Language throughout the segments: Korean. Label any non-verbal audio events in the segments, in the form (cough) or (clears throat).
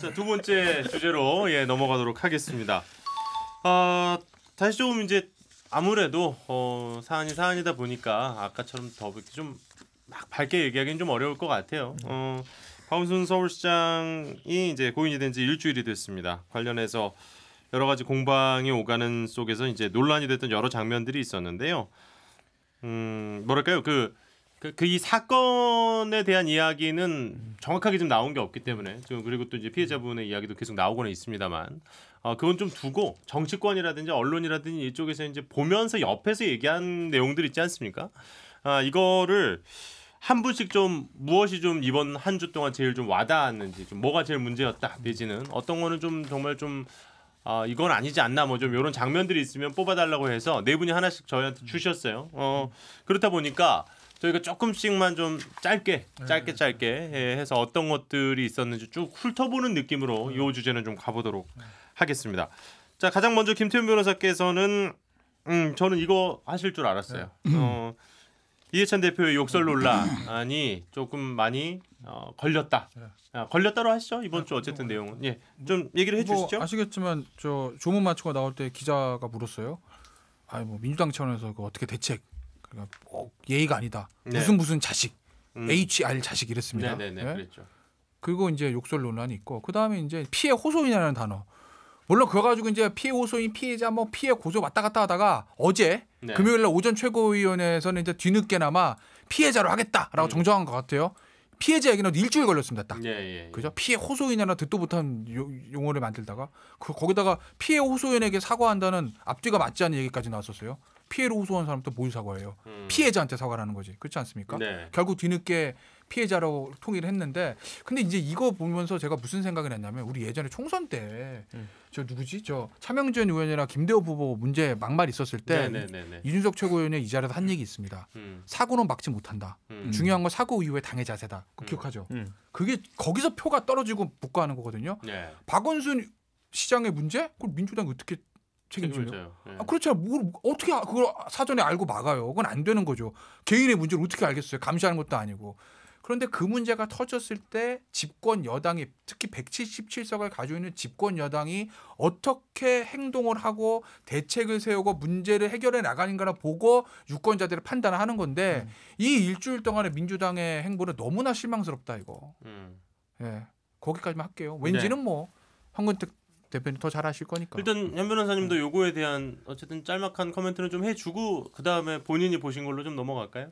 자, 두 번째 주제로 예, 넘어가도록 하겠습니다. 아, 다시 조금 이제 아무래도 어, 사안이 사안이다 보니까 아까처럼 더좀막 밝게 얘기하기는 좀 어려울 것 같아요. 어, 박원순 서울시장이 이제 고인이 된 지 일주일이 됐습니다. 관련해서 여러 가지 공방이 오가는 속에서 이제 논란이 됐던 여러 장면들이 있었는데요. 음, 뭐랄까요? 그 그이 그 사건에 대한 이야기는 정확하게 좀 나온 게 없기 때문에 지금 그리고 또 이제 피해자분의 이야기도 계속 나오고는 있습니다만 어, 그건 좀 두고 정치권이라든지 언론이라든지 이쪽에서 이제 보면서 옆에서 얘기한 내용들 있지 않습니까? 아 이거를 한 분씩 좀 무엇이 좀 이번 한 주 동안 제일 좀 와닿았는지 좀 뭐가 제일 문제였다 내지는 어떤 거는 좀 정말 좀 아, 이건 아니지 않나 뭐 좀 이런 장면들이 있으면 뽑아달라고 해서 네 분이 하나씩 저희한테 주셨어요. 어 그렇다 보니까 저희가 조금씩만 좀 짧게 짧게 네. 짧게 예, 해서 어떤 것들이 있었는지 쭉 훑어보는 느낌으로 이 네. 주제는 좀 가보도록 네. 하겠습니다. 자 가장 먼저 김태훈 변호사께서는 음 저는 이거 하실 줄 알았어요. 어, 이해찬 대표의 욕설 논란이 조금 많이 어, 걸렸다. 아, 걸렸다로 하시죠 이번 주 어쨌든 뭐, 내용은 예좀 뭐, 얘기를 뭐 해주시죠. 뭐 아시겠지만 저 조문 맞추고 나올 때 기자가 물었어요. 아니 뭐 민주당 차원에서 그 어떻게 대책 그러니까 꼭 예의가 아니다. 네. 무슨 무슨 자식, 음. HR 자식 이랬습니다. 네네네, 네, 네, 네. 그랬죠. 그리고 이제 욕설 논란이 있고 그 다음에 이제 피해 호소인이라는 단어. 물론 그거 가지고 이제 피해 호소인 피해자 뭐 피해 고소 왔다 갔다 하다가 어제 네. 금요일 날 오전 최고위원회에서는 이제 뒤늦게나마 피해자로 하겠다라고 음. 정정한 것 같아요. 피해자 얘기는 일주일 걸렸습니다. 딱. 예, 예, 예. 그죠? 피해 호소인이나 듣도 못한 용어를 만들다가 그 거기다가 피해 호소인에게 사과한다는 앞뒤가 맞지 않는 얘기까지 나왔었어요. 피해를 호소한 사람한테 모유 사과해요. 음. 피해자한테 사과하는 거지. 그렇지 않습니까? 네. 결국 뒤늦게 피해자로 통일을 했는데 근데 이제 이거 보면서 제가 무슨 생각을 했냐면 우리 예전에 총선 때저 음. 누구지 저 차명진 의원이나 김대호 후보 문제 막말 있었을 때 네네네네. 네, 네, 네. 이준석 최고위원이 이 자리에서 한 얘기 있습니다 음. 사고는 막지 못한다 음. 중요한 건 사고 이후의 당의 자세다 그 음. 기억하죠 음. 그게 거기서 표가 떨어지고 복구하는 거거든요 네. 박원순 시장의 문제 그걸 민주당이 어떻게 책임져요. 네. 예. 아, 그렇죠. 뭘 어떻게 아, 그걸 사전에 알고 막아요. 그건 안 되는 거죠. 개인의 문제를 어떻게 알겠어요. 감시하는 것도 아니고. 그런데 그 문제가 터졌을 때 집권 여당이 특히 177석을 가지고 있는 집권 여당이 어떻게 행동을 하고 대책을 세우고 문제를 해결해 나가는가를 보고 유권자들을 판단하는 건데 음. 이 일주일 동안의 민주당의 행보는 너무나 실망스럽다 이거. 음. 네. 거기까지만 할게요. 왠지는 네. 뭐 황근택 대표님 더 잘하실 거니까. 일단 현 변호사님도 네. 요거에 대한 어쨌든 짤막한 커멘트는 좀 해주고 그 다음에 본인이 보신 걸로 좀 넘어갈까요?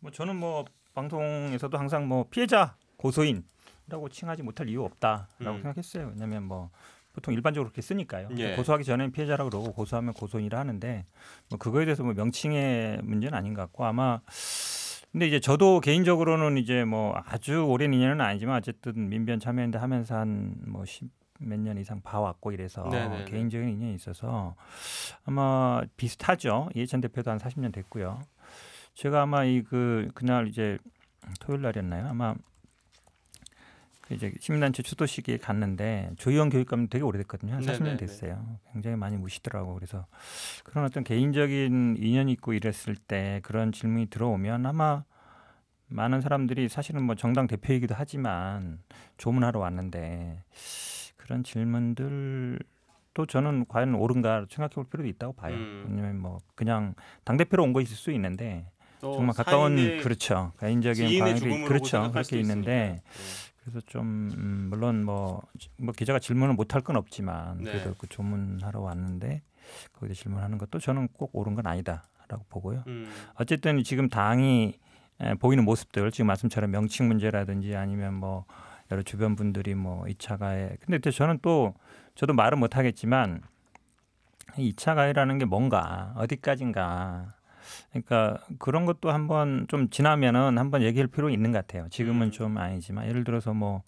뭐 저는 뭐 방송에서도 항상 뭐 피해자 고소인이라고 칭하지 못할 이유 없다라고 음. 생각했어요. 왜냐하면 뭐 보통 일반적으로 그렇게 쓰니까요. 예. 고소하기 전에 피해자라고 그러고 고소하면 고소인이라 하는데 뭐 그거에 대해서 뭐 명칭의 문제는 아닌 것 같고 아마. 근데 이제 저도 개인적으로는 이제 뭐 아주 오랜 인연은 아니지만 어쨌든 민변 참여연대 하면서 한뭐 몇년 이상 봐왔고 이래서 네네네. 개인적인 인연이 있어서 아마 비슷하죠. 이해찬 대표도 한 40년 됐고요. 제가 아마 이 그 그날 이제 토요일 날이었나요? 아마 그 이제 시민단체 추도식에 갔는데 조희원 교육감 되게 오래됐거든요. 한 40년 됐어요. 굉장히 많이 무시더라고. 그래서 그런 어떤 개인적인 인연이 있고 이랬을 때 그런 질문이 들어오면 아마 많은 사람들이 사실은 뭐 정당 대표이기도 하지만 조문하러 왔는데 그런 질문들 또 저는 과연 옳은가 생각해 볼 필요도 있다고 봐요. 음. 왜냐면 뭐 그냥 당 대표로 온 것일 수 있는데 정말 가까운 그렇죠 개인적인 관계 그렇죠 그렇게 있는데 네. 그래서 좀 음, 물론 뭐, 뭐 기자가 질문을 못할 건 없지만 네. 그래도 그 조문하러 왔는데 거기서 질문하는 것도 저는 꼭 옳은 건 아니다라고 보고요. 음. 어쨌든 지금 당이 에, 보이는 모습들 지금 말씀처럼 명칭 문제라든지 아니면 뭐 여러 주변 분들이 뭐 2차 가해. 근데 저는 또 저도 말은 못 하겠지만 2차 가해라는 게 뭔가 어디까지인가. 그러니까 그런 것도 한번 좀 지나면은 한번 얘기할 필요 있는 것 같아요. 지금은 음. 좀 아니지만 예를 들어서 뭐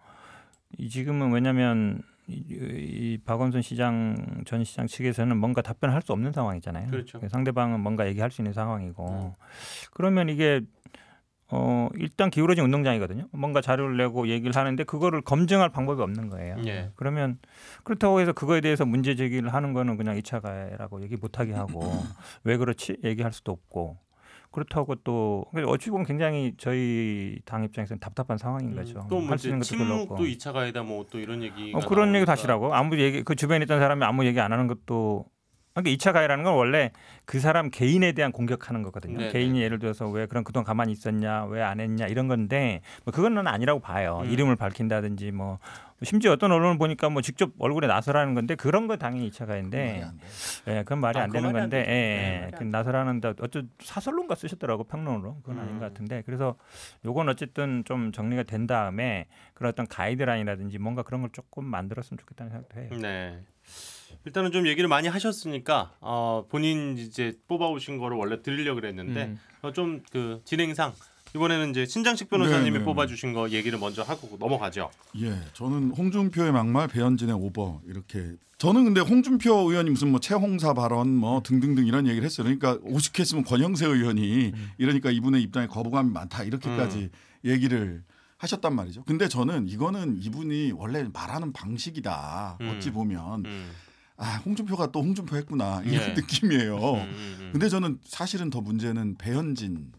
지금은 왜냐면 이, 박원순 시장 전 시장 측에서는 뭔가 답변을 할 수 없는 상황이잖아요. 그렇죠. 상대방은 뭔가 얘기할 수 있는 상황이고 음. 그러면 이게 어, 일단 기울어진 운동장이거든요. 뭔가 자료를 내고 얘기를 하는데 그거를 검증할 방법이 없는 거예요. 예. 그러면 그렇다고 해서 그거에 대해서 문제 제기를 하는 거는 그냥 이차 가해라고 얘기 못 하게 하고 (laughs) 왜 그렇지 얘기할 수도 없고 그렇다고 또 어찌 보면 굉장히 저희 당 입장에서는 답답한 상황인 음, 거죠. 음, 또뭐 침묵도 이차 가해다 뭐 또 이런 얘기. 어, 그런 얘기 다시라고 아무 얘기 그 주변에 있던 사람이 아무 얘기 안 하는 것도 그러니까 2차 가해라는 건 원래 그 사람 개인에 대한 공격하는 거거든요. 네네. 개인이 예를 들어서 왜 그런 그동안 가만히 있었냐, 왜 안 했냐 이런 건데 뭐그건 아니라고 봐요. 음. 이름을 밝힌다든지 뭐 심지어 어떤 언론을 보니까 뭐 직접 얼굴에 나서라는 건데 그런 거 당연히 2차 가해인데 예, 그건 말이 아, 안 되는 건데 안 예, 예, 네, 예. 그 나서라는데 어쩌 사설론가 쓰셨더라고 평론으로 그건 음. 아닌 것 음. 같은데 그래서 요건 어쨌든 좀 정리가 된 다음에 그런 어떤 가이드라인이라든지 뭔가 그런 걸 조금 만들었으면 좋겠다는 생각도 해요. 네. 일단은 좀 얘기를 많이 하셨으니까 어, 본인 이제 뽑아오신 거를 원래 드리려 고 그랬는데 음. 어, 좀그 진행상 이번에는 이제 신장식 변호사님이 네네. 네, 네. 뽑아주신 거 얘기를 먼저 하고 넘어가죠. 예, 저는 홍준표의 막말, 배현진의 오버 이렇게. 저는 근데 홍준표 의원이 무슨 뭐최홍사 발언 뭐 등등등 이런 얘기를 했어요. 그러니까 오죽했으면 권영세 의원이 음. 이러니까 이분의 입장에 거부감이 많다 이렇게까지 음. 얘기를 하셨단 말이죠. 근데 저는 이거는 이분이 원래 말하는 방식이다. 음. 어찌 보면. 음. 음. 아 홍준표가 또 홍준표 했구나 이런 예. 느낌이에요. 음, 음, 음, 근데 저는 사실은 더 문제는 배현진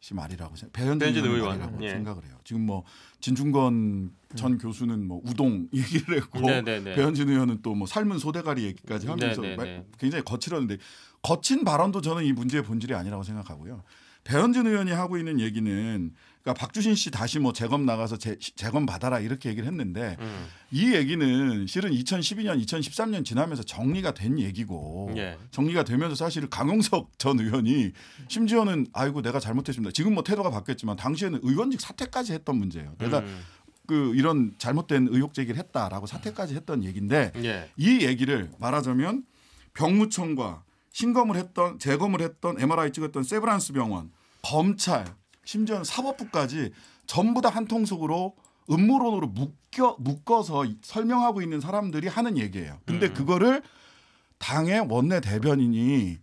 씨 말이라고 생각. 배현진, 배현진 의원이라고 예. 생각을 해요. 지금 뭐진중권전 음. 교수는 뭐 우동 (laughs) 얘기를 했고 네네네. 네, 네. 배현진 의원은 또 뭐 삶은 소대가리 얘기까지 네, 하면서 네 굉장히 거칠었는데 거친 발언도 저는 이 문제의 본질이 아니라고 생각하고요. 배현진 의원이 하고 있는 얘기는 그러니까 박주신 씨 다시 뭐 재검 나가서 재, 검 받아라 이렇게 얘기를 했는데 음. 이 얘기는 실은 2012년, 2013년 지나면서 정리가 된 얘기고 예. 정리가 되면서 사실 강용석 전 의원이 심지어는 아이고 내가 잘못했습니다. 지금 뭐 태도가 바뀌었지만 당시에는 의원직 사퇴까지 했던 문제예요. 내가 음. 그 이런 잘못된 의혹 제기를 했다라고 사퇴까지 했던 얘기인데 예. 이 얘기를 말하자면 병무청과 신검을 했던 재검을 했던 MRI 찍었던 세브란스 병원 검찰 심지어는 사법부까지 전부 다 한 통속으로 음모론으로 묶여 묶어서 설명하고 있는 사람들이 하는 얘기예요. 근데 음. 그거를 당의 원내 대변인이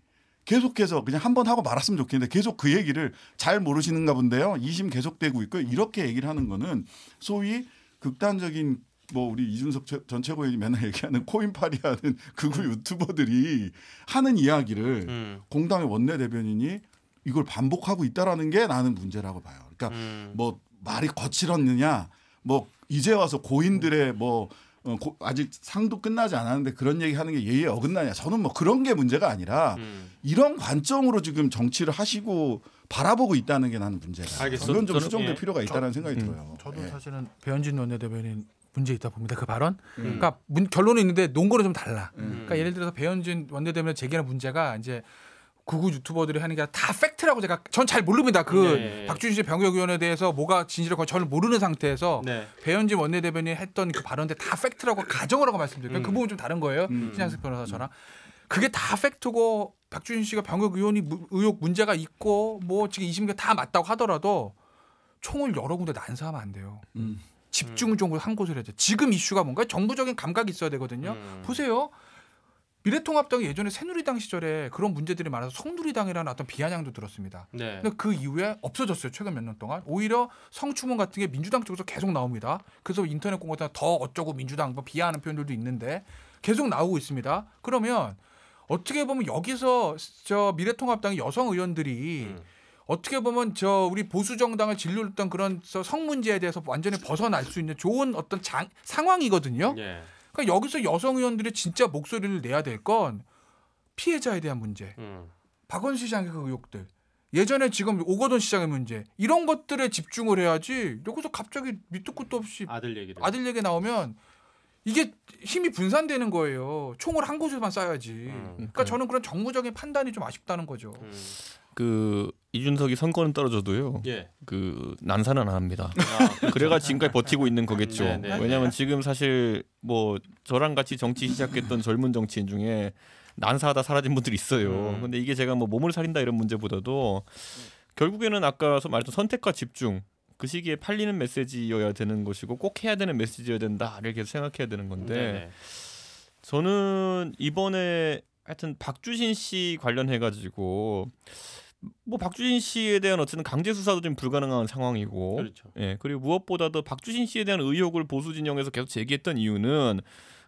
계속해서 그냥 한 번 하고 말았으면 좋겠는데 계속 그 얘기를 잘 모르시는가 본데요. 이심 계속되고 있고 이렇게 얘기를 하는 거는 소위 극단적인 뭐 우리 이준석 전 최고위원이 맨날 얘기하는 코인파리 하는 (laughs) 극우 유튜버들이 하는 이야기를 음. 공당의 원내 대변인이 이걸 반복하고 있다라는 게 나는 문제라고 봐요. 그러니까 음. 뭐 말이 거칠었느냐, 뭐 이제 와서 고인들의 음. 뭐 어, 고, 아직 상도 끝나지 않았는데 그런 얘기하는 게 예의에 어긋나냐? 저는 뭐 그런 게 문제가 아니라 음. 이런 관점으로 지금 정치를 하시고 바라보고 있다는 게 나는 문제다. 이건 좀 수정될 예. 필요가 있다는 생각이 음. 들어요. 저도 예. 사실은 배현진 원내대변인 문제 있다 봅니다. 그 발언. 음. 그러니까 문, 결론은 있는데 논거는 좀 달라. 음. 그러니까 예를 들어서 배현진 원내대변인 제기하는 문제가 이제 구구 유튜버들이 하는 게 다 팩트라고 제가 전 잘 모릅니다. 그 네. 네. 박준희 씨 병역 의원에 대해서 뭐가 진실을고 저는 모르는 상태에서 네. 배현진 원내대변인이 했던 그 발언들 다 팩트라고 가정을 하고 말씀드릴까요? 그러니까 그 음. 그 부분 좀 다른 거예요. 음. 신양석 변호사 저랑. 그게 다 팩트고 박준희 씨가 병역 의원이 의혹 문제가 있고 뭐 지금 이심계 다 맞다고 하더라도 총을 여러 군데 난사하면 안 돼요. 음. 집중적으로 한 곳을 해야 돼. 지금 이슈가 뭔가 정부적인 감각이 있어야 되거든요. 음. 보세요. 미래통합당이 예전에 새누리당 시절에 그런 문제들이 많아서 성누리당이라는 어떤 비아냥도 들었습니다. 네. 근데 그 이후에 없어졌어요. 최근 몇 년 동안 오히려 성추문 같은 게 민주당 쪽에서 계속 나옵니다. 그래서 인터넷 공고다 더 어쩌고 민주당 뭐 비하하는 표현들도 있는데 계속 나오고 있습니다. 그러면 어떻게 보면 여기서 저 미래통합당 여성 의원들이 음. 어떻게 보면 저 우리 보수 정당을 진료했던 그런 성 문제에 대해서 완전히 벗어날 수 있는 좋은 어떤 장, 상황이거든요. 예. 그러니까 여기서 여성 의원들이 진짜 목소리를 내야 될 건 피해자에 대한 문제, 음. 박원 시장의 그 의혹들, 예전에 지금 오거돈 시장의 문제 이런 것들에 집중을 해야지 여기서 갑자기 밑도 끝도 없이 아들 얘기 아들 얘기 나오면 이게 힘이 분산되는 거예요. 총을 한 곳에만 쏴야지. 음, 그러니까 음. 저는 그런 정무적인 판단이 좀 아쉽다는 거죠. 음. 그 이준석이 선거는 떨어져도요. 예. 그 난사는 안 합니다. 아, (laughs) 그렇죠. 그래가 지금까지 버티고 있는 거겠죠. 네, 네, 네. 왜냐하면 지금 사실 뭐 저랑 같이 정치 시작했던 젊은 정치인 중에 난사하다 사라진 분들이 있어요. 음. 근데 이게 제가 뭐 몸을 살린다 이런 문제보다도 결국에는 아까 말했던 선택과 집중 그 시기에 팔리는 메시지여야 되는 것이고 꼭 해야 되는 메시지여야 된다를 계속 생각해야 되는 건데 저는 이번에 하여튼 박주신 씨 관련해 가지고. 뭐 박주진 씨에 대한 어쨌든 강제 수사도 좀 불가능한 상황이고 그렇죠. 예 그리고 무엇보다도 박주진 씨에 대한 의혹을 보수 진영에서 계속 제기했던 이유는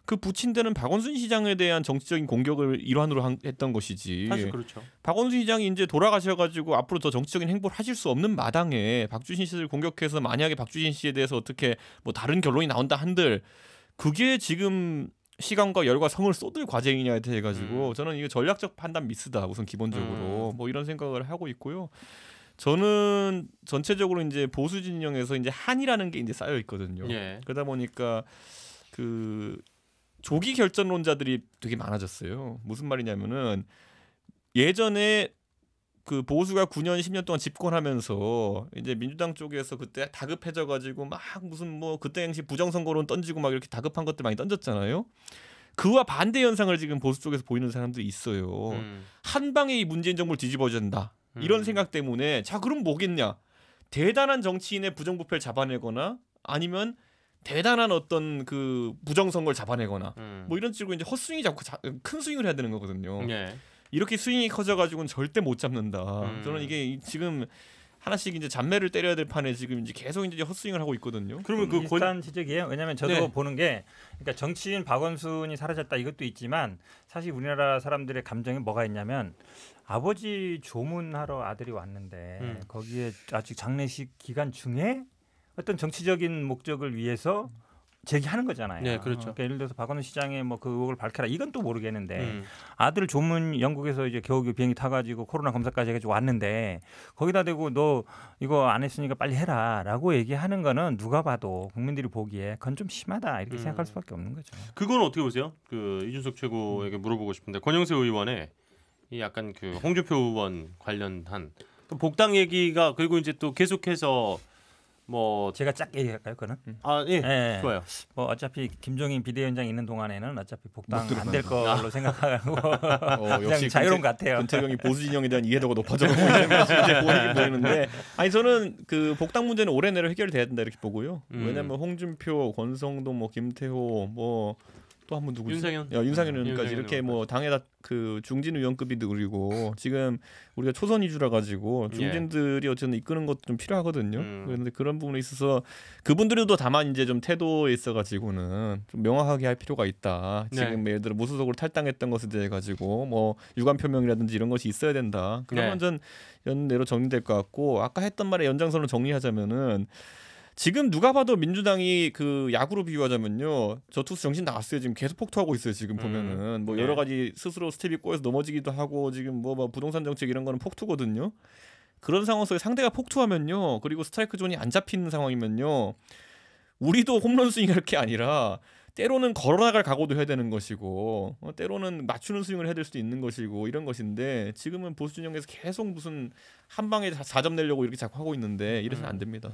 그 부친되는 박원순 시장에 대한 정치적인 공격을 일환으로 한, 했던 것이지 사실 그렇죠. 박원순 시장이 이제 돌아가셔가지고 앞으로 더 정치적인 행보를 하실 수 없는 마당에 박주진 씨를 공격해서 만약에 박주진 씨에 대해서 어떻게 뭐 다른 결론이 나온다 한들 그게 지금 시간과 열과 성을 쏟을 과제이냐에 대해 가지고 음. 저는 이게 전략적 판단 미스다 우선 기본적으로 음. 뭐 이런 생각을 하고 있고요. 저는 전체적으로 이제 보수 진영에서 이제 한이라는 게 이제 쌓여 있거든요. 예. 그러다 보니까 그 조기 결전론자들이 되게 많아졌어요. 무슨 말이냐면은 예전에 그 보수가 9년 10년 동안 집권하면서 이제 민주당 쪽에서 그때 다급해져 가지고 막 무슨 뭐 그때 당시 부정선거론 던지고 막 이렇게 다급한 것들 많이 던졌잖아요. 그와 반대 현상을 지금 보수 쪽에서 보이는 사람들이 있어요. 음. 한 방에 이 문재인 정부를 뒤집어진다 음. 이런 생각 때문에 자 그럼 뭐겠냐? 대단한 정치인의 부정부패를 잡아내거나 아니면 대단한 어떤 그 부정선거를 잡아내거나 음. 뭐 이런 식으로 이제 헛스윙이 자꾸 자, 큰 스윙을 해야 되는 거거든요. 네. 이렇게 스윙이 커져가지고는 절대 못 잡는다. 음. 저는 이게 지금 하나씩 이제 잔매를 때려야 될 판에 지금 이제 계속 이제 헛스윙을 하고 있거든요. 그러면 그 일단 권... 지적이에요. 왜냐하면 저도 네. 보는 게 그러니까 정치인 박원순이 사라졌다 이것도 있지만 사실 우리나라 사람들의 감정이 뭐가 있냐면 아버지 조문하러 아들이 왔는데 음. 거기에 아직 장례식 기간 중에 어떤 정치적인 목적을 위해서 음. 제기하는 거잖아요. 네, 그렇죠. 그러니까 예를 들어서 박원순 시장의 뭐그 의혹을 밝혀라 이건 또 모르겠는데 음. 아들 조문 영국에서 이제 겨우 그 비행기 타가지고 코로나 검사까지 해가지고 왔는데 거기다 대고 너 이거 안 했으니까 빨리 해라라고 얘기하는 거는 누가 봐도 국민들이 보기에 그건 좀 심하다 이렇게 음. 생각할 수밖에 없는 거죠. 그건 어떻게 보세요? 그 이준석 최고에게 물어보고 싶은데 권영세 의원의 이 약간 그 홍준표 의원 관련한 복당 얘기가 그리고 이제 또 계속해서 뭐 제가 짧게 얘기할까요, 그는? 음. 아 예. 예, 예, 좋아요. 뭐 어차피 김종인 비대위원장 있는 동안에는 어차피 복당 안될 걸로 아. 생각하고 (laughs) 어, 그냥 자유로운 것 같아요. 권태경이 보수 진영에 대한 이해도가 높아져가고 이제 (laughs) 보이는데, 아니 저는 그 복당 문제는 올해 내로 해결돼야 된다 이렇게 보고요. 음. 왜냐하면 홍준표, 권성동, 뭐 김태호, 뭐 또한분 누구 윤상현 야, 윤상현 아, 의원까지 이렇게 뭐 당에다 그 중진 의원급이 누리고 지금 우리가 초선 위주라 가지고 예. 중진들이 어쨌든 이끄는 것도 좀 필요하거든요. 음. 그런데 그런 부분에 있어서 그분들도 다만 이제 좀 태도에 있어 가지고는 좀 명확하게 할 필요가 있다. 네. 지금 네. 예를 들어 무소속으로 탈당했던 것에 대해 가지고 뭐 유감 표명이라든지 이런 것이 있어야 된다. 그런 네. 전 연내로 정리될 것 같고 아까 했던 말에 연장선을 정리하자면은 지금 누가 봐도 민주당이 그 야구로 비유하자면요. 저 투수 정신 나왔어요. 지금 계속 폭투하고 있어요. 지금 음. 보면은 뭐 네. 여러 가지 스스로 스텝이 꼬여서 넘어지기도 하고 지금 뭐, 뭐 부동산 정책 이런 거는 폭투거든요. 그런 상황 속에 상대가 폭투하면요. 그리고 스트라이크 존이 안 잡히는 상황이면요. 우리도 홈런 스윙할 게 아니라 때로는 걸어나갈 각오도 해야 되는 것이고 어, 때로는 맞추는 스윙을 해야 될 수도 있는 것이고 이런 것인데 지금은 보수 진영에서 계속 무슨 한 방에 4점 내려고 이렇게 자꾸 하고 있는데 이래서는 안 음. 됩니다.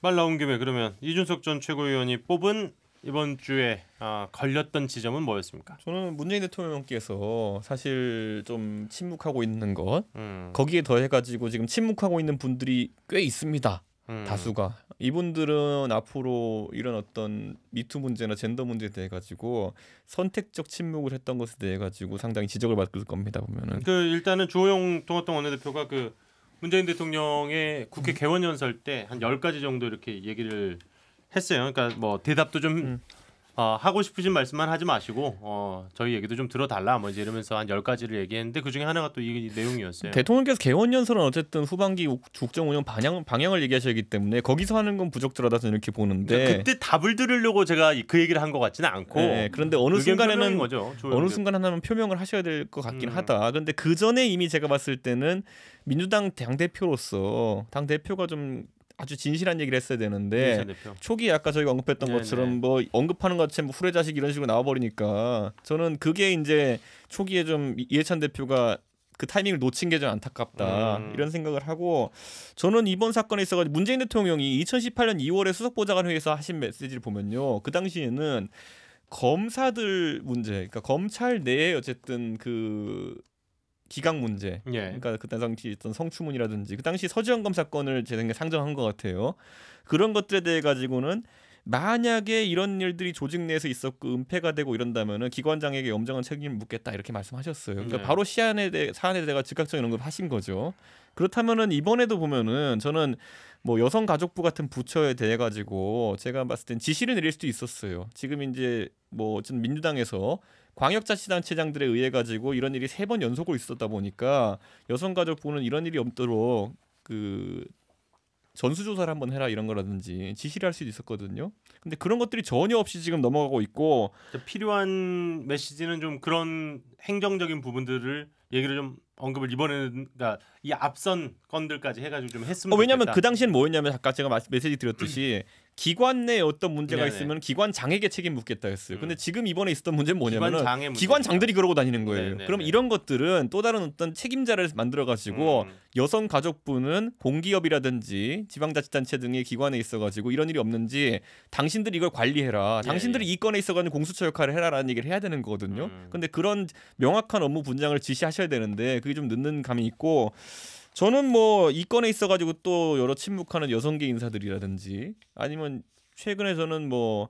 말 나온 김에 그러면 이준석 전 최고위원이 뽑은 이번 주에 아, 걸렸던 지점은 뭐였습니까? 저는 문재인 대통령께서 사실 좀 침묵하고 있는 것 음. 거기에 더해가지고 지금 침묵하고 있는 분들이 꽤 있습니다. 음. 다수가 이분들은 앞으로 이런 어떤 미투 문제나 젠더 문제에 대해 가지고 선택적 침묵을 했던 것에 대해 가지고 상당히 지적을 받을 겁니다 보면은 그 일단은 주호영 통합당 원내대표가 그 문재인 대통령의 국회 음. 개원 연설 때한 열가지 정도 이렇게 얘기를 했어요. 그러니까 뭐 대답도 좀 음. 어, 하고 싶으신 말씀만 하지 마시고 어, 저희 얘기도 좀 들어달라 뭐 이러면서 한 열가지를 얘기했는데 그중에 하나가 또 이 내용이었어요. 대통령께서 개원연설은 어쨌든 후반기 국정 운영 방향, 방향을 얘기하셨기 때문에 거기서 하는 건 부적절하다 서 이렇게 보는데 그 그때 답을 들으려고 제가 그 얘기를 한 것 같지는 않고 네, 네. 그런데 어느 순간에는 거죠, 어느 순간 하나는 표명을 하셔야 될 것 같긴 음. 하다. 그런데 그 전에 이미 제가 봤을 때는 민주당 당 대표로서 당 대표가 좀 아주 진실한 얘기를 했어야 되는데 초기 아까 저희가 언급했던 네네. 것처럼 네. 뭐 언급하는 것처럼뭐 후레자식 이런 식으로 나와버리니까 저는 그게 이제 초기에 좀 이해찬 대표가 그 타이밍을 놓친 게 좀 안타깝다 음. 이런 생각을 하고 저는 이번 사건에 있어서 문재인 대통령이 2018년 2월에 수석보좌관 회의에서 하신 메시지를 보면요 그 당시에는 검사들 문제, 그러니까 검찰 내에 어쨌든 그 기각 문제. 예. 그러니까 그때 당시 있던 성추문이라든지 그 당시 서지현 검 사건을 제 생각에 상정한 것 같아요. 그런 것들에 대해 가지고는 만약에 이런 일들이 조직 내에서 있었고 은폐가 되고 이런다면은 기관장에게 엄정한 책임을 묻겠다 이렇게 말씀하셨어요. 그러니까 네. 바로 시안에 대해 사안에 대해 즉각적인 언급을 하신 거죠. 그렇다면은 이번에도 보면은 저는 뭐 여성가족부 같은 부처에 대해 가지고 제가 봤을 땐 지시를 내릴 수도 있었어요. 지금 이제 뭐 어쨌든 민주당에서 광역자치단체장들에 의해 가지고 이런 일이 세 번 연속으로 있었다 보니까 여성가족부는 이런 일이 없도록 그 전수조사를 한번 해라 이런 거라든지 지시를 할 수도 있었거든요. 근데 그런 것들이 전혀 없이 지금 넘어가고 있고 필요한 메시지는 좀 그런 행정적인 부분들을 얘기를 좀 언급을 이번에는 그러니까 이 앞선 건들까지 해가지고 좀 했으면 어, 왜냐하면 그 당시엔 뭐였냐면 아까 제가 메시지 드렸듯이 (clears throat) 기관 내 어떤 문제가 네네. 있으면 기관 장에게 책임 묻겠다 했어요. 음. 근데 지금 이번에 있었던 문제는 뭐냐면은 기관, 장들이 그러고 다니는 거예요. 네네. 그럼 이런 것들은 또 다른 어떤 책임자를 만들어 가지고 음. 여성 가족부는 공기업이라든지 지방자치단체 등의 기관에 있어 가지고 이런 일이 없는지 당신들이 이걸 관리해라. 예, 당신들이 예. 이 건에 있어 가지고 공수처 역할을 해라라는 얘기를 해야 되는 거거든요. 음. 근데 그런 명확한 업무 분장을 지시하셔야 되는데 그게 좀 늦는 감이 있고 저는 뭐 이 건에 있어 가지고 또 여러 침묵하는 여성계 인사들이라든지 아니면 최근에 저는 뭐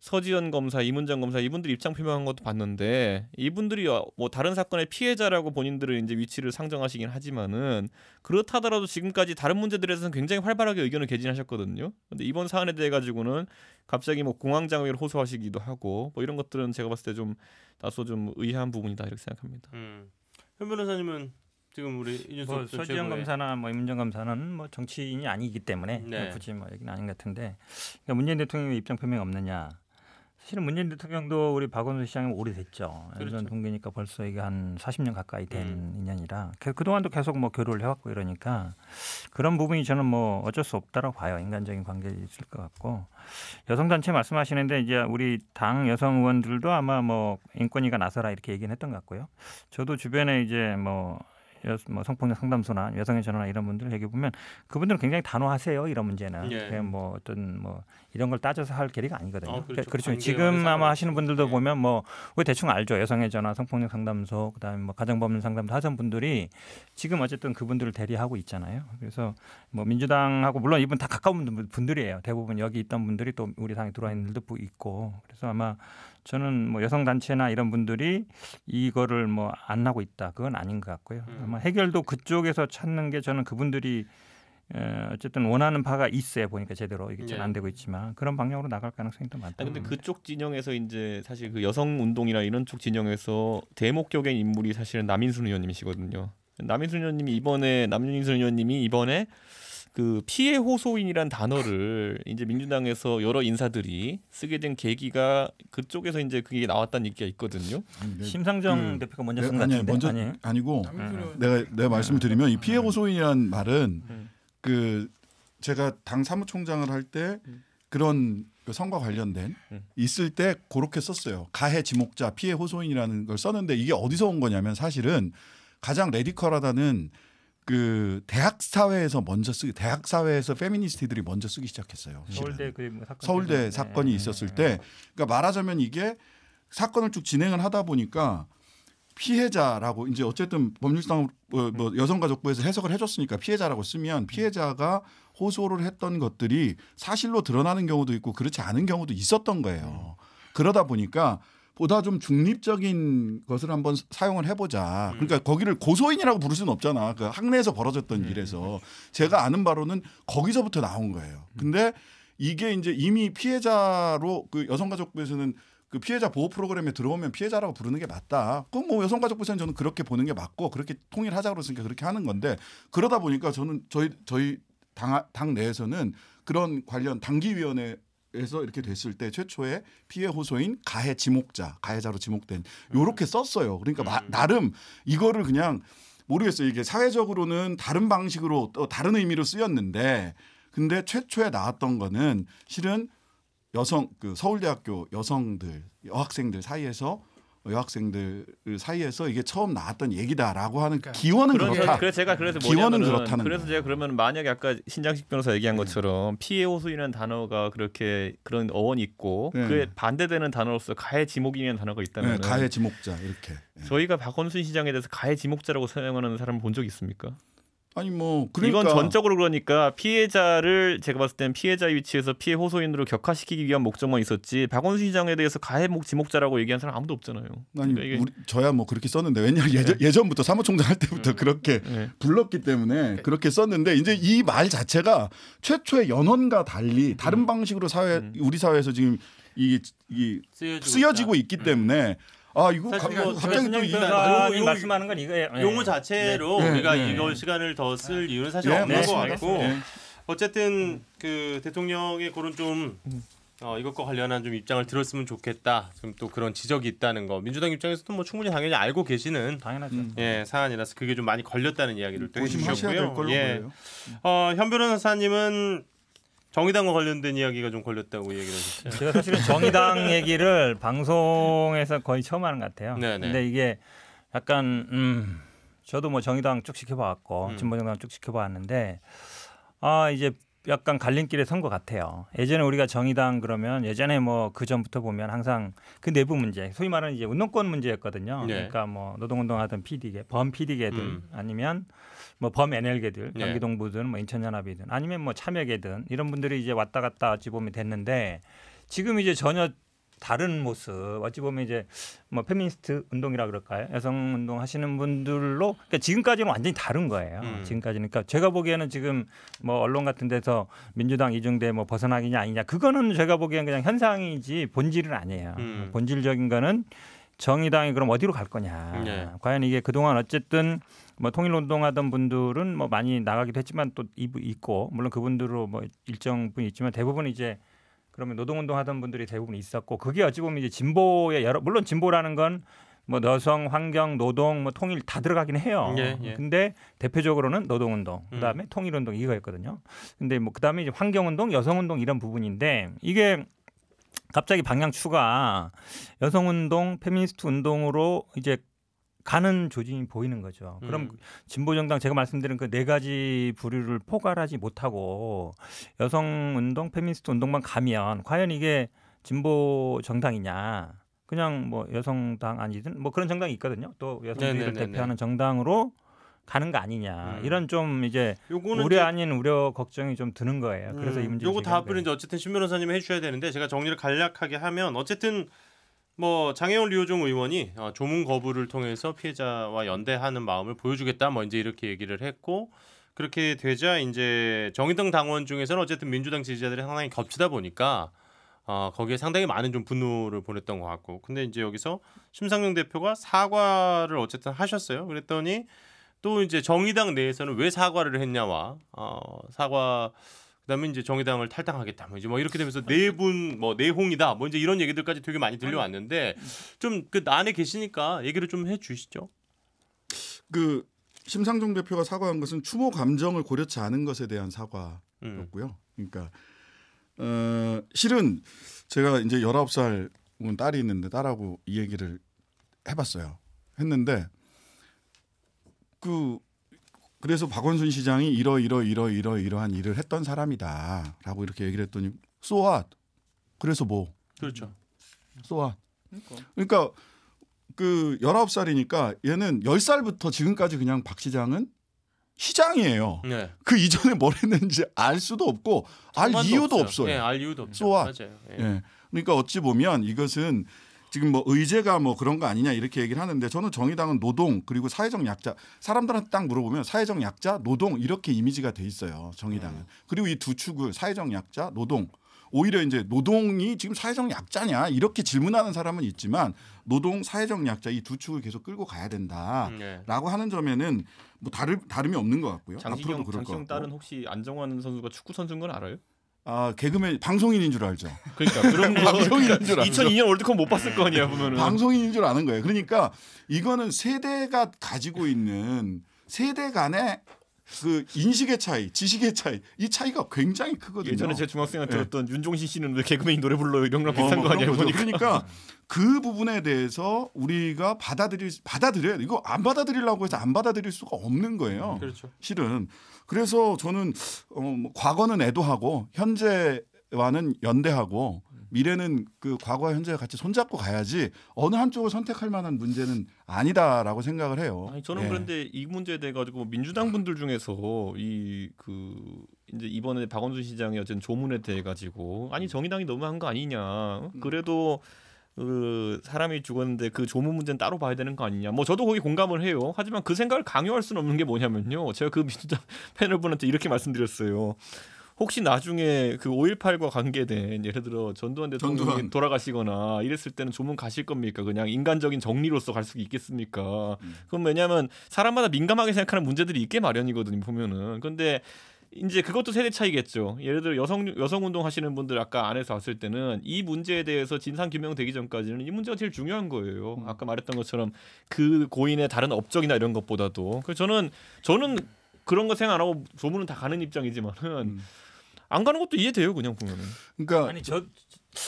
서지현 검사, 이문정 검사 이분들 입장 표명한 것도 봤는데 이분들이 어, 뭐 다른 사건의 피해자라고 본인들을 이제 위치를 상정하시긴 하지만은 그렇다더라도 지금까지 다른 문제들에서는 굉장히 활발하게 의견을 개진하셨거든요. 근데 이번 사안에 대해 가지고는 갑자기 뭐 공황 장애를 호소하시기도 하고 뭐 이런 것들은 제가 봤을 때좀 다소 좀 의아한 부분이다 이렇게 생각합니다. 음. 현 변호사님은 지금 우리 뭐 이준석 뭐 소지영 검사나 뭐 임문정 검사는 뭐 정치인이 아니기 때문에 네. 굳이 뭐 얘기는 아닌 것 같은데 그러니까 문재인 대통령의 입장 표명이 없느냐 사실은 문재인 대통령도 우리 박원순 시장이 오래됐죠. 그렇죠. 예전 동기니까 벌써 이게 한 40년 가까이 된 음. 인연이라 그 그동안도 계속 뭐 교류를 해왔고 이러니까 그런 부분이 저는 뭐 어쩔 수 없다라고 봐요. 인간적인 관계에 있을 것 같고 여성단체 말씀하시는데 이제 우리 당 여성 의원들도 아마 뭐 인권위가 나서라 이렇게 얘기는 했던 것 같고요. 저도 주변에 이제 뭐뭐 성폭력 상담소나 여성의 전화나 이런 분들 얘기 보면 그분들은 굉장히 단호하세요 이런 문제는 예. 뭐 어떤 뭐 이런 걸 따져서 할 계리가 아니거든요. 어, 그렇죠. 그러니까 그렇죠. 지금 아마 하시는 분들도 네. 보면 뭐 대충 알죠. 여성의전화 성폭력 상담소 그다음에 뭐 가정법률 상담소 하던 분들이 지금 어쨌든 그분들을 대리하고 있잖아요. 그래서 뭐 민주당하고 물론 이분 다 가까운 분들이에요. 대부분 여기 있던 분들이 또 우리 당에 들어와 있는 분들도 있고 그래서 아마 저는 뭐 여성 단체나 이런 분들이 이거를 뭐 안 하고 있다. 그건 아닌 것 같고요. 음. 아마 해결도 그쪽에서 찾는 게 저는 그분들이 예, 어쨌든 원하는 바가 있어야 보니까 제대로 이게 잘안 예. 되고 있지만 그런 방향으로 나갈 가능성이 더 많다. 아, 근데 음. 그쪽 진영에서 이제 사실 그 여성 운동이나 이런 쪽 진영에서 대목격인 인물이 사실은 남인순 의원님이시거든요. 남인순 의원님이 이번에 남윤순 의원님이 이번에 그 피해 호소인이란 단어를 이제 민주당에서 여러 인사들이 쓰게 된 계기가 그쪽에서 이제 그게 나왔다는 얘기가 있거든요. 네. 심상정 음, 대표가 먼저 쓴 것 같 아니, 먼저 아니. 아니고 음. 내가 내가 말씀드리면 음. 이 피해 음. 호소인이란 말은 음. 그 제가 당 사무총장을 할때 음. 그런 그 선과 관련된 음. 있을 때 그렇게 썼어요. 가해 지목자 피해 호소인이라는 걸 썼는데 이게 어디서 온 거냐면 사실은 가장 레디컬하다는 그 대학 사회에서 먼저 쓰기 대학 사회에서 페미니스트들이 먼저 쓰기 시작했어요. 서울대 그 뭐 사건 서울대 때문에. 사건이 있었을 네. 때 그러니까 말하자면 이게 사건을 쭉 진행을 하다 보니까 피해자라고 이제 어쨌든 법률상 어, 뭐 여성가족부에서 해석을 해줬으니까 피해자라고 쓰면 피해자가 호소를 했던 것들이 사실로 드러나는 경우도 있고 그렇지 않은 경우도 있었던 거예요. 그러다 보니까 보다 좀 중립적인 것을 한번 사용을 해보자. 그러니까 거기를 고소인이라고 부를 수는 없잖아. 그 학내에서 벌어졌던 음. 일에서 제가 아는 바로는 거기서부터 나온 거예요. 근데 이게 이제 이미 피해자로 그 여성가족부에서는 그 피해자 보호 프로그램에 들어오면 피해자라고 부르는 게 맞다. 그럼 뭐 여성가족부에서는 저는 그렇게 보는 게 맞고 그렇게 통일하자 그랬으니까 그렇게 하는 건데 그러다 보니까 저는 저희 저희 당, 당 내에서는 그런 관련 당기위원회 에서 이렇게 됐을 때 최초의 피해 호소인 가해 지목자 가해자로 지목된 음. 요렇게 썼어요. 그러니까 마, 음. 나름 이거를 그냥 모르겠어요. 이게 사회적으로는 다른 방식으로 또 다른 의미로 쓰였는데 근데 최초에 나왔던 거는 실은 여성 그 서울대학교 여성들 여학생들 사이에서 여학생들 사이에서 이게 처음 나왔던 얘기다라고 하는 그러니까. 기원은 그러, 그렇다. 그래서 제가 그래서 기원은 그렇다는 그래서 거예요. 제가 그러면 만약에 아까 신장식 변호사 얘기한 것처럼 피해 호소이라는 단어가 그렇게 그런 어원이 있고 네. 그에 반대되는 단어로서 가해 지목이라는 단어가 있다면 네, 가해 지목자 이렇게 네. 저희가 박원순 시장에 대해서 가해 지목자라고 설명하는 사람 본적 있습니까? 아니 뭐 그러니까. 이건 전적으로 그러니까 피해자를 제가 봤을 땐 피해자 위치에서 피해 호소인으로 격화시키기 위한 목적만 있었지 박원순 시장에 대해서 가해목 지목자라고 얘기한 사람 아무도 없잖아요. 아니 그러니까 우리, 저야 뭐 그렇게 썼는데 왜냐 네. 예전, 네. 예전부터 사무총장 할 때부터 네. 그렇게 네. 불렀기 때문에 네. 그렇게 썼는데 이제 이 말 자체가 최초의 연원과 달리 다른 음. 방식으로 사회 음. 우리 사회에서 지금 이, 이 쓰여지고, 쓰여지고 있기 때문에 음. 아 이거 감, 뭐 갑자기 또 이거 말씀하는 건 이거 예. 용어 자체로 네. 네. 우리가 네. 이걸 시간을 더쓸 네. 이유는 사실 네. 없는 것 같고 네. 어쨌든 그 대통령의 그런 좀 어, 이것과 관련한 좀 입장을 들었으면 좋겠다. 지금 또 그런 지적이 있다는 거 민주당 입장에서도 뭐 충분히 당연히 알고 계시는 당연하죠. 음, 예 사안이라서 그게 좀 많이 걸렸다는 이야기를 또 해주셨고요. 예, 어, 현 변호사님은 정의당과 관련된 이야기가 좀 걸렸다고 얘기를 하셨어요. 네, 제가 사실은 정의당 (laughs) 얘기를 방송에서 거의 처음 하는 것 같아요. 네네. 네. 근데 이게 약간 음, 저도 뭐 정의당 쭉 지켜봤고 음. 진보정당 쭉 지켜봤는데 아 이제 약간 갈림길에 선 것 같아요. 예전에 우리가 정의당 그러면 예전에 뭐그 전부터 보면 항상 그 내부 문제, 소위 말하는 이제 운동권 문제였거든요. 네. 그러니까 뭐 노동운동하던 PD계, 범 PD계들 음. 아니면 뭐 범에너계들 예. 경기동부든 뭐 인천연합이든 아니면 뭐 참여계든 이런 분들이 이제 왔다 갔다 어찌 보면 됐는데 지금 이제 전혀 다른 모습 어찌 보면 이제 뭐 페미니스트 운동이라 그럴까요 여성 운동 하시는 분들로 그러니까 지금까지는 완전히 다른 거예요 음. 지금까지는 그러니까 제가 보기에는 지금 뭐 언론 같은 데서 민주당 이중대 뭐 벗어나기냐 아니냐 그거는 제가 보기엔 그냥 현상이지 본질은 아니에요 음. 본질적인 거는 정의당이 그럼 어디로 갈 거냐 네. 과연 이게 그동안 어쨌든 뭐 통일 운동하던 분들은 뭐 많이 나가기도 했지만 또 있고 물론 그분들로 뭐 일정 분이 있지만 대부분 이제 그러면 노동 운동하던 분들이 대부분 있었고 그게 어찌 보면 이제 진보의 여러 물론 진보라는 건 뭐 여성, 환경, 노동, 뭐 통일 다 들어가긴 해요. 예, 예. 근데 대표적으로는 노동 운동, 음. 그다음에 음. 통일 운동 이거였거든요. 근데 뭐 그다음에 이제 환경 운동, 여성 운동 이런 부분인데 이게 갑자기 방향추가 여성 운동, 페미니스트 운동으로 이제 가는 조짐이 보이는 거죠. 그럼 음. 진보 정당 제가 말씀드린 그 네 가지 부류를 포괄하지 못하고 여성 운동, 페미니스트 운동만 가면 과연 이게 진보 정당이냐? 그냥 뭐 여성당 아니든 뭐 그런 정당이 있거든요. 또 여성들을 대표하는 정당으로 가는 거 아니냐 음. 이런 좀 이제 우려 아닌 우려 걱정이 좀 드는 거예요. 그래서 음. 이 문제. 요거 답을 이제 어쨌든 신 변호사님이 해주셔야 되는데 제가 정리를 간략하게 하면 어쨌든 뭐 장혜원 리호종 의원이 어, 조문 거부를 통해서 피해자와 연대하는 마음을 보여주겠다 뭐 이제 이렇게 얘기를 했고 그렇게 되자 이제 정의당 당원 중에서는 어쨌든 민주당 지지자들이 상당히 겹치다 보니까 어, 거기에 상당히 많은 좀 분노를 보냈던 것 같고 근데 이제 여기서 심상정 대표가 사과를 어쨌든 하셨어요. 그랬더니 또 이제 정의당 내에서는 왜 사과를 했냐와 어, 사과 그다음에 이제 정의당을 탈당하겠다. 뭐 이제 뭐 이렇게 되면서 네분뭐 내홍이다. 네 뭐 이제 이런 얘기들까지 되게 많이 들려왔는데 좀 그 안에 계시니까 얘기를 좀해 주시죠. 그 심상정 대표가 사과한 것은 추모 감정을 고려치 않은 것에 대한 사과였고요. 음. 그러니까 어, 실은 제가 이제 열아홉 살 딸이 있는데 딸하고 이 얘기를 해봤어요. 했는데 그 그래서 박원순 시장이 이러 이러 이러 이러 이러한 일을 했던 사람이다라고 이렇게 얘기를 했더니 쏘아 so 그래서 뭐 그렇죠 쏘아 so 그러니까. 그러니까. 그 19살이니까 얘는 10살부터 지금까지 그냥 박 시장은 시장이에요. 네. 그 이전에 뭘 했는지 알 수도 없고 알 이유도 없어요. 없어요. 네, 알 이유도 없죠. 쏘아. 맞아요. 네. 네. 그러니까 어찌 보면 이것은 지금 뭐 의제가 뭐 그런 거 아니냐 이렇게 얘기를 하는데 저는 정의당은 노동 그리고 사회적 약자 사람들한테 딱 물어보면 사회적 약자 노동 이렇게 이미지가 돼 있어요 정의당은 음. 그리고 이 두 축을 사회적 약자 노동 오히려 이제 노동이 지금 사회적 약자냐 이렇게 질문하는 사람은 있지만 노동 사회적 약자 이 두 축을 계속 끌고 가야 된다라고 음, 네. 하는 점에는 뭐 다를 다름이 없는 것 같고요. 장시경, 앞으로도 그럴 장시경 딸은 혹시 안정환 선수가 축구 선수인 건 알아요? 아 개그맨 방송인인 줄 알죠. 그러니까 그런 방송인인 그러니까 줄 알죠. 2002년 월드컵 못 봤을 거 아니야 보면 방송인인 줄 아는 거예요. 그러니까 이거는 세대가 가지고 있는 세대 간의 그 인식의 차이, 지식의 차이 이 차이가 굉장히 크거든요. 예전에 제 중학생 한테 들었던 네. 윤종신 씨는 왜 개그맨이 노래 불러요? 명랑 비슷한 어, 거 아니에요? 그러니까 보니까. 그러니까 그 부분에 대해서 우리가 받아들일 받아들여야 돼. 이거 안 받아들이려고 해서 안 받아들일 수가 없는 거예요. 음, 그렇죠. 실은 그래서 저는 어, 뭐, 과거는 애도하고 현재와는 연대하고 미래는 그 과거와 현재가 같이 손잡고 가야지 어느 한쪽을 선택할 만한 문제는 아니다라고 생각을 해요. 아니, 저는 예. 그런데 이 문제에 대해 가지고 민주당 분들 중에서 이 그 이제 이번에 박원순 시장의 어떤 조문에 대해 가지고 아니 음. 정의당이 너무한 거 아니냐 음. 그래도 그 사람이 죽었는데 그 조문 문제는 따로 봐야 되는 거 아니냐. 뭐 저도 거기 공감을 해요. 하지만 그 생각을 강요할 수는 없는 게 뭐냐면요. 제가 그 민주당 (laughs) 패널분한테 이렇게 말씀드렸어요. 혹시 나중에 그 5.18과 관계된 예를 들어 전두환 대통령이 전두환. 돌아가시거나 이랬을 때는 조문 가실 겁니까? 그냥 인간적인 정리로서 갈 수 있겠습니까? 음. 그건 왜냐하면 사람마다 민감하게 생각하는 문제들이 있게 마련이거든요 보면은. 근데 이제 그것도 세대 차이겠죠. 예를 들어 여성 여성 운동 하시는 분들 아까 안에서 왔을 때는 이 문제에 대해서 진상 규명 되기 전까지는 이 문제가 제일 중요한 거예요. 음. 아까 말했던 것처럼 그 고인의 다른 업적이나 이런 것보다도. 그래서 저는 저는 그런 거 생각 안 하고 조문은 다 가는 입장이지만은 음. 안 가는 것도 이해돼요 그냥 보면은. 그러니까 아니 저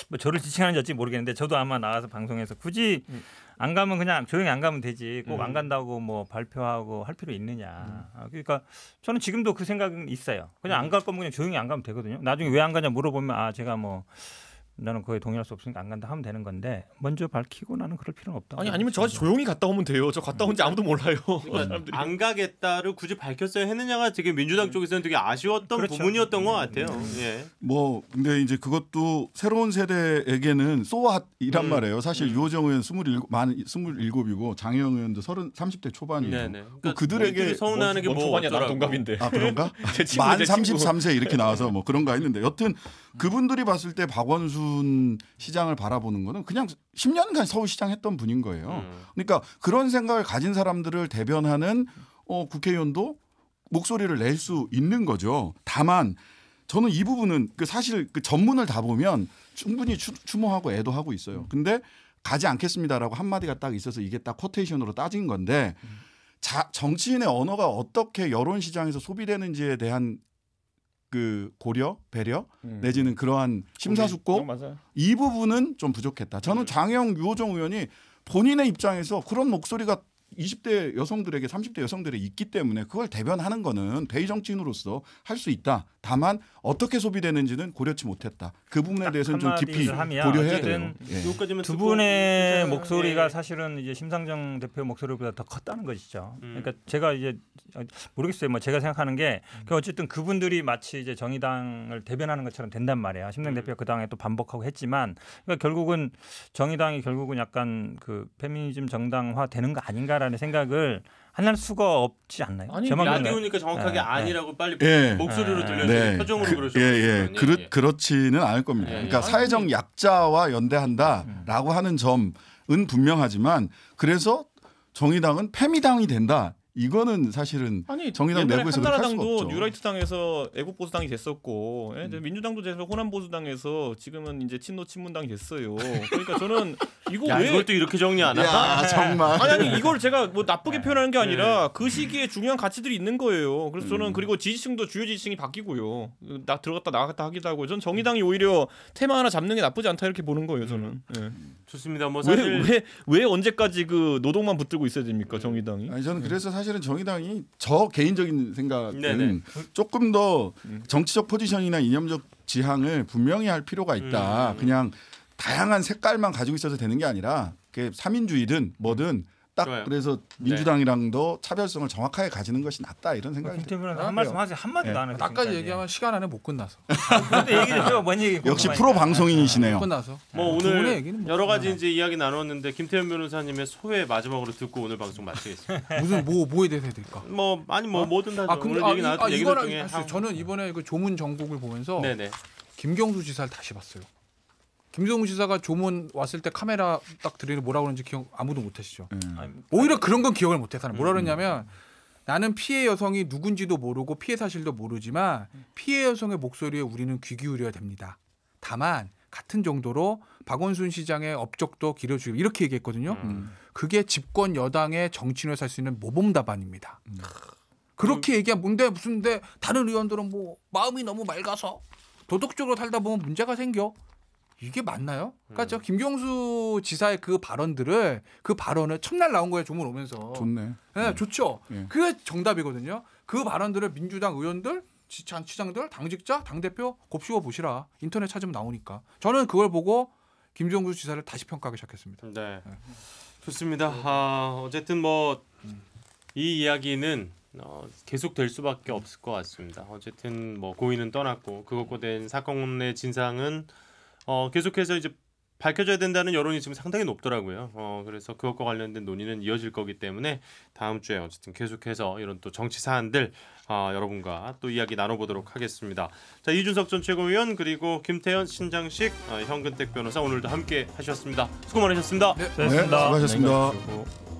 뭐 저를 지칭하는지 모르겠는데 저도 아마 나와서 방송에서 굳이 음. 안 가면 그냥 조용히 안 가면 되지 꼭안 음. 간다고 뭐 발표하고 할 필요 있느냐 음. 아, 그러니까 저는 지금도 그 생각은 있어요 그냥 안 갈 거면 그냥 조용히 안 가면 되거든요 나중에 왜 안 가냐 물어보면 아 제가 뭐 나는 거에 동의할 수 없으니까 안 간다 하면 되는 건데 먼저 밝히고 나는 그럴 필요는 없다. 아니 아니면 저같이 조용히 갔다 오면 돼요. 저 갔다 온지 아무도 몰라요. (laughs) 그러니까 그 안 가겠다를 굳이 밝혔어야 했느냐가 되게 민주당 음. 쪽에서는 되게 아쉬웠던 그렇죠. 부분이었던 것 음. 같아요. 음. 예. 뭐 근데 이제 그것도 새로운 세대에게는 소핫이란 음. 말이에요. 사실 음. 유호정 의원 27, 만 27이고 장영 의원도 30, 30대 초반이고 네, 네. 그러니까 뭐 그들에게 서운하는 게뭐 초반이야 나 동갑인데. 아 그런가? (laughs) 만 33세 이렇게 나와서 뭐 그런가 했는데 여튼 그분들이 봤을 때 박원수 이순 시장을 바라보는 거는 그냥 10년간 서울시장 했던 분인 거예요. 음. 그러니까 그런 생각을 가진 사람들을 대변하는 어, 국회의원도 목소리를 낼 수 있는 거죠. 다만 저는 이 부분은 그 사실 그 전문을 다 보면 충분히 추, 추모하고 애도하고 있어요. 근데 가지 않겠습니다라고 한마디가 딱 있어서 이게 딱 코테이션으로 따진 건데 자, 정치인의 언어가 어떻게 여론 시장에서 소비되는지에 대한 그 고려 배려 음. 내지는 그러한 심사숙고 음, 이 부분은 좀 부족했다. 저는 음. 장영 유호정 의원이 본인의 입장에서 그런 목소리가 20대 여성들에게 30대 여성들이 있기 때문에 그걸 대변하는 거는 대의 정치인으로서 할 수 있다. 다만 어떻게 소비되는지는 고려치 못했다. 그 부분에 대해서는 좀 깊이 고려해야 돼요. 예. 두 분의 목소리가 예. 사실은 이제 심상정 대표 목소리보다 더 컸다는 것이죠. 음. 그러니까 제가 이제 모르겠어요. 뭐 제가 생각하는 게 음. 그 어쨌든 그분들이 마치 이제 정의당을 대변하는 것처럼 된단 말이야. 심상 음. 대표그 당에 또 반복하고 했지만 그러니까 결국은 정의당이 결국은 약간 그 페미니즘 정당화 되는 거 아닌가라는 생각을 안할 수가 없지 않나요? 아니 라디오니까 정확하게 네, 네. 아니라고 빨리 예. 목소리로 예. 들려주는 네. 표정으로 그, 그러죠. 예예 그렇 그렇지는 않을 겁니다. 예. 그러니까 아니, 사회적 약자와 연대한다라고 하는 점은 분명하지만 그래서 정의당은 패미당이 된다 이거는 사실은 아니, 정의당 내부에서 한나라당도 뉴라이트당에서 애국보수당이 됐었고 예, 음. 민주당도 돼서 호남보수당에서 지금은 이제 친노 친문당이 됐어요. 그러니까 저는 이거 (laughs) 야, 왜 이걸 또 이렇게 정리 안 하나? 야, 정말 아니, 아니 이걸 제가 뭐 나쁘게 표현하는 게 아니라 네. 그 시기에 중요한 가치들이 있는 거예요. 그래서 저는 음. 그리고 지지층도 주요 지지층이 바뀌고요. 나 들어갔다 나갔다 하기도 하고 전 정의당이 오히려 테마 하나 잡는 게 나쁘지 않다 이렇게 보는 거예요. 저는 음. 예. 좋습니다. 뭐 사실 왜 왜 언제까지 그 노동만 붙들고 있어야 됩니까 정의당이? 아니 저는 그래서 사실 사실은 정의당이 저 개인적인 생각은 네, 네. 그 조금 더 음. 정치적 포지션이나 이념적 지향을 분명히 할 필요가 있다. 음. 그냥 다양한 색깔만 가지고 있어서 되는 게 아니라 그게 3인주의든 뭐든 딱 좋아요. 그래서 네. 민주당이랑도 차별성을 정확하게 가지는 것이 낫다 이런 생각이 아, 김태민한 말씀 하세요 한 마디도 네. 안 해요. 까지 얘기하면 시간 안에 못 끝나서. 그 얘기를 해요. 얘기? (laughs) 역시 프로 방송인이시네요. 못 끝나서. 뭐 네. 오늘 여러 가지 이제 이야기 나눴는데 김태현 변호사님의 소회 마지막으로 듣고 오늘 방송 마치겠습니다. (laughs) 무슨 뭐 뭐에 대해서 해드릴까? 뭐 아니 뭐 어? 뭐든 다 아, 오늘 아, 얘기 아, 나왔던 아, 얘기 중에 한... 저는 이번에 그 조문 전곡을 보면서 네네. 김경수 지사를 다시 봤어요. 김종훈 지사가 조문 왔을 때 카메라 딱 들이를 뭐라 고하는지 기억 아무도 못 하시죠. 음. 오히려 그런 건 기억을 못 해. 사는 뭐라 음. 그랬냐면 나는 피해 여성이 누군지도 모르고 피해 사실도 모르지만 피해 여성의 목소리에 우리는 귀 기울여야 됩니다. 다만 같은 정도로 박원순 시장의 업적도 길어주고 이렇게 얘기했거든요. 음. 그게 집권 여당의 정치인을 살 수 있는 모범 답안입니다. 음. 그렇게 얘기하 뭔데 무슨데 다른 의원들은 뭐 마음이 너무 맑아서 도덕적으로 살다 보면 문제가 생겨. 이게 맞나요? 그러니까 음. 저 김경수 지사의 그 발언들을 그 발언을 첫날 나온 거에 조문 오면서 좋네. 네, 네. 좋죠. 네. 그게 정답이거든요. 그 발언들을 민주당 의원들, 지찬 시장들, 당직자, 당 대표 곱씹어 보시라. 인터넷 찾으면 나오니까. 저는 그걸 보고 김종수 지사를 다시 평가하기 시작했습니다. 네. 네. 좋습니다. 아, 어쨌든 뭐 이 이야기는 어, 계속 될 수밖에 없을 것 같습니다. 어쨌든 뭐 고인은 떠났고 그것과 된 사건의 진상은 어, 계속해서 이제 밝혀져야 된다는 여론이 지금 상당히 높더라고요. 어, 그래서 그것과 관련된 논의는 이어질 거기 때문에 다음 주에 어쨌든 계속해서 이런 또 정치 사안들 어, 여러분과 또 이야기 나눠보도록 하겠습니다. 자 이준석 전 최고위원 그리고 김태현 신장식 어, 현근택 변호사 오늘도 함께 하셨습니다. 수고 많으셨습니다. 네, 수고하셨습니다. 네, 수고하셨습니다. 네, 수고하셨습니다.